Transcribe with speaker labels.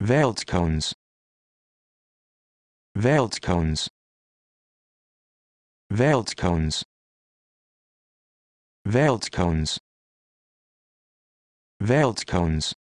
Speaker 1: Veiled cones. Veiled cones. Veiled cones. Veiled cones. Veiled cones.